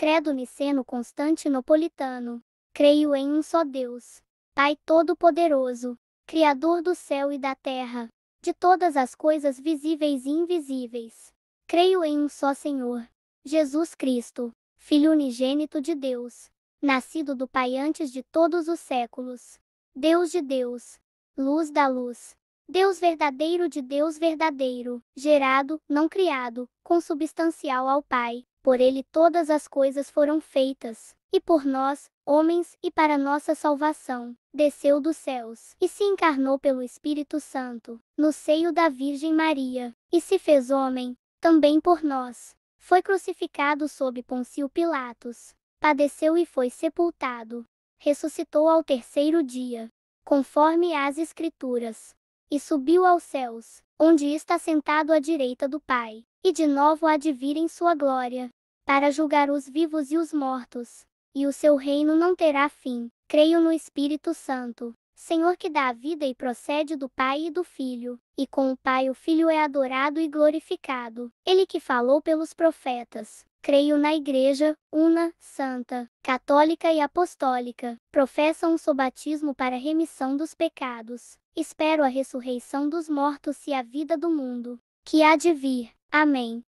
Credo niceno-constantinopolitano. Creio em um só Deus, Pai Todo-Poderoso, Criador do céu e da terra, de todas as coisas visíveis e invisíveis. Creio em um só Senhor, Jesus Cristo, Filho unigênito de Deus, nascido do Pai antes de todos os séculos. Deus de Deus, luz da luz. Deus verdadeiro de Deus verdadeiro, gerado, não criado, consubstancial ao Pai. Por ele todas as coisas foram feitas, e por nós, homens, e para nossa salvação. Desceu dos céus e se encarnou pelo Espírito Santo, no seio da Virgem Maria, e se fez homem, também por nós. Foi crucificado sob Pôncio Pilatos, padeceu e foi sepultado. Ressuscitou ao terceiro dia, conforme as Escrituras, e subiu aos céus, onde está sentado à direita do Pai e de novo há de vir em sua glória, para julgar os vivos e os mortos, e o seu reino não terá fim. Creio no Espírito Santo, Senhor que dá a vida e procede do Pai e do Filho, e com o Pai o Filho é adorado e glorificado, ele que falou pelos profetas. Creio na Igreja, una, santa, católica e apostólica. Professo o seu batismo para a remissão dos pecados. Espero a ressurreição dos mortos e a vida do mundo, que há de vir. Amém.